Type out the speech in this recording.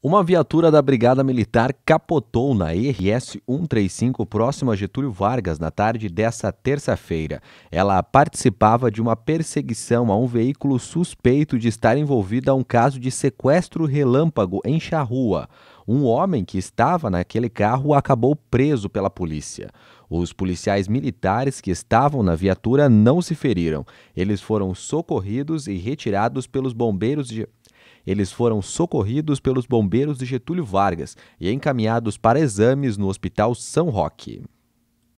Uma viatura da Brigada Militar capotou na RS 135 próxima a Getúlio Vargas na tarde desta terça-feira. Ela participava de uma perseguição a um veículo suspeito de estar envolvido a um caso de sequestro relâmpago em Charrua. Um homem que estava naquele carro acabou preso pela polícia. Os policiais militares que estavam na viatura não se feriram. Eles foram socorridos e retirados pelos bombeiros de eles foram socorridos pelos bombeiros de Getúlio Vargas e encaminhados para exames no Hospital São Roque.